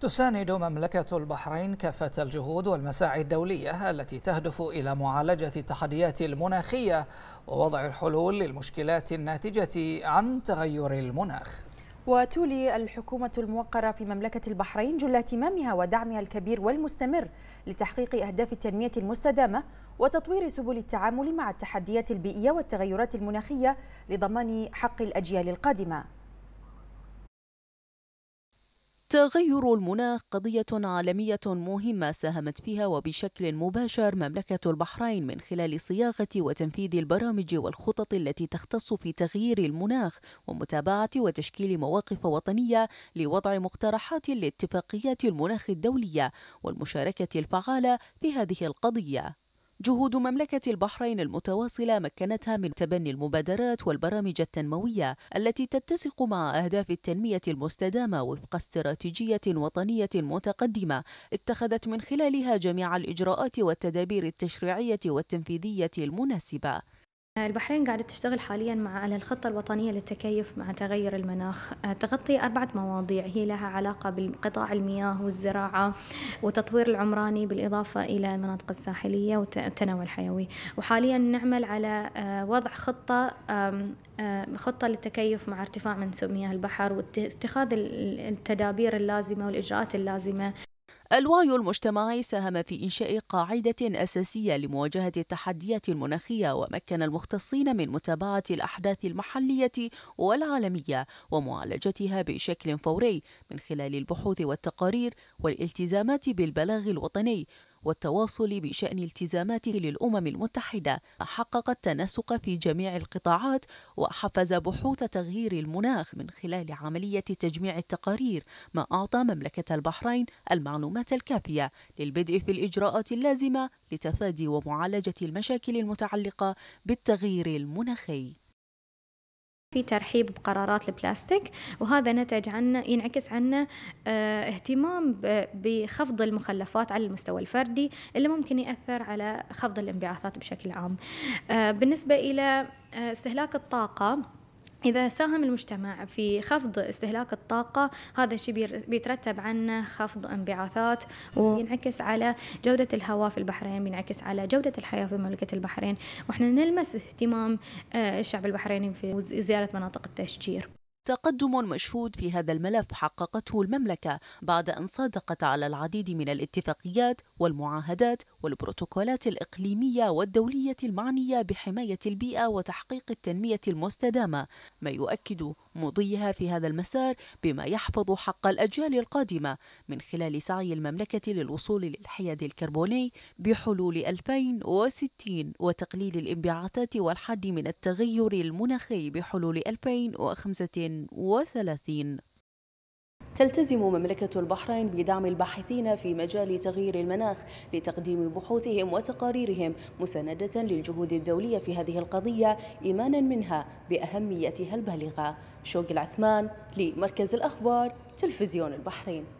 تساند مملكة البحرين كافة الجهود والمساعي الدولية التي تهدف إلى معالجة التحديات المناخية ووضع الحلول للمشكلات الناتجة عن تغير المناخ وتولي الحكومة الموقرة في مملكة البحرين جل اهتمامها ودعمها الكبير والمستمر لتحقيق أهداف التنمية المستدامة وتطوير سبل التعامل مع التحديات البيئية والتغيرات المناخية لضمان حق الأجيال القادمة تغير المناخ قضية عالمية مهمة ساهمت فيها وبشكل مباشر مملكة البحرين من خلال صياغة وتنفيذ البرامج والخطط التي تختص في تغيير المناخ ومتابعة وتشكيل مواقف وطنية لوضع مقترحات لاتفاقيات المناخ الدولية والمشاركة الفعالة في هذه القضية جهود مملكة البحرين المتواصلة مكنتها من تبني المبادرات والبرامج التنموية التي تتسق مع أهداف التنمية المستدامة وفق استراتيجية وطنية متقدمة اتخذت من خلالها جميع الإجراءات والتدابير التشريعية والتنفيذية المناسبة البحرين قاعدة تشتغل حاليا مع على الخطة الوطنية للتكيف مع تغير المناخ آه، تغطي أربعة مواضيع هي لها علاقة بقطاع المياه والزراعة وتطوير العمراني بالإضافة إلى المناطق الساحلية والتنوع الحيوي وحاليا نعمل على آه، وضع خطة خطة للتكيف مع ارتفاع منسوب مياه البحر واتخاذ التدابير اللازمة والإجراءات اللازمة الوعي المجتمعي ساهم في إنشاء قاعدة أساسية لمواجهة التحديات المناخية ومكن المختصين من متابعة الأحداث المحلية والعالمية ومعالجتها بشكل فوري من خلال البحوث والتقارير والالتزامات بالبلاغ الوطني والتواصل بشأن التزاماته للأمم المتحدة حقق التناسق في جميع القطاعات وحفز بحوث تغيير المناخ من خلال عملية تجميع التقارير ما أعطى مملكة البحرين المعلومات الكافية للبدء في الإجراءات اللازمة لتفادي ومعالجة المشاكل المتعلقة بالتغيير المناخي في ترحيب بقرارات البلاستيك وهذا نتج عنا ينعكس عنا آه، اهتمام بخفض المخلفات على المستوى الفردي اللي ممكن يأثر على خفض الانبعاثات بشكل عام آه، بالنسبة إلى آه، استهلاك الطاقة إذا ساهم المجتمع في خفض استهلاك الطاقة هذا الشيء بيترتب عنه خفض انبعاثات وينعكس على جودة الهواء في البحرين بينعكس على جودة الحياة في مملكة البحرين وإحنا نلمس اهتمام آه، الشعب البحريني في زيارة مناطق التشجير تقدم مشهود في هذا الملف حققته المملكة بعد أن صادقت على العديد من الاتفاقيات والمعاهدات والبروتوكولات الإقليمية والدولية المعنية بحماية البيئة وتحقيق التنمية المستدامة ما يؤكد مضيها في هذا المسار بما يحفظ حق الأجيال القادمة من خلال سعي المملكة للوصول للحياد الكربوني بحلول 2060 وتقليل الانبعاثات والحد من التغير المناخي بحلول 2050 وثلاثين تلتزم مملكة البحرين بدعم الباحثين في مجال تغيير المناخ لتقديم بحوثهم وتقاريرهم مساندة للجهود الدولية في هذه القضية إيمانا منها بأهميتها البالغة شوق العثمان لمركز الأخبار تلفزيون البحرين